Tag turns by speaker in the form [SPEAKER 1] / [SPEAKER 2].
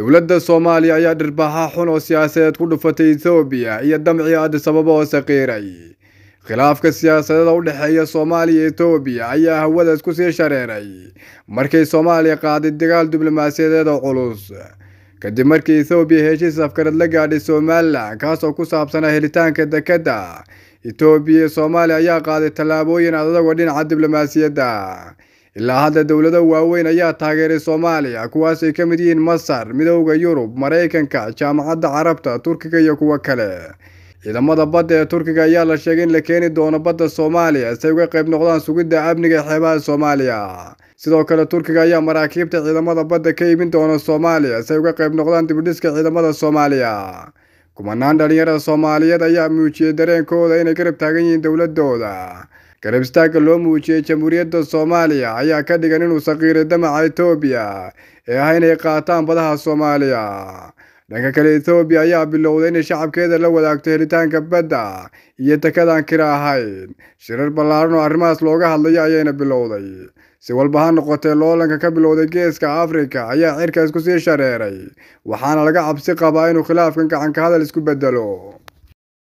[SPEAKER 1] dowladda soomaaliya ayaa dhirbaxa xun oo siyaasadeed ku dhufatay ethoobiya iyo damcii adisababa oo saqiiray khilaafka siyaasadada u dhexeeya soomaaliya etoobiya ayaa hawadaas sii shareeray markay soomaaliya qaaday dagaal diblomaasiyadeed oo culus kadib markii ethoobiya heshiis afkarad la gaadhay somalilan kaasoo ku saabsanaa helitaanka dekedda etoobiya iyo soomaaliya ayaa qaaday tallaabooyin adagoo dhinaca diblomaasiyadda ilaa hadda dowlado waaweyn ayaa taageeray soomaaliya kuwaasay ka mid yihiin masar midowda yurub maraykanka jaamacadda carabta turkiga iyo kuwo kale ciidamada badda ee turkiga ayaa la sheegay in la keeni doono badda soomaaliya si ay uga qayb noqdaan sugidda amniga ee xeebaha soomaaliya sidoo kale turkiga ayaa maraakiibta ciidamada badda ka imin doona soomaaliya si ay uga qayb noqdaan dibidhiska ciidamada soomaaliya kumanaan dhallinyarada soomaaliyeed ayaa muujiyey dareenkooda inay garab taagan yihiin dowladdooda garab istaagga loo muujiyey jamhuuriyadda soomaaliya ayaa ka dhigan inuu sakiiray damaca etoobiya ee aha inay qaataan badaha soomaaliya dhanka kale etoobiya ayaa bilowday inay shacabkeeda la wadaagto helitaanka badda iyo takadan kira ahayn shirar ballaaran oo arrimahaas looga hadlayo ayayna bilowday si walba ha noqotee loolanka ka bilowday geeska afrika ayaa cirkaas ku sii shareeray waxaana laga cabsi qabaa inuu khilaafkan gacanka hadal isku beddelo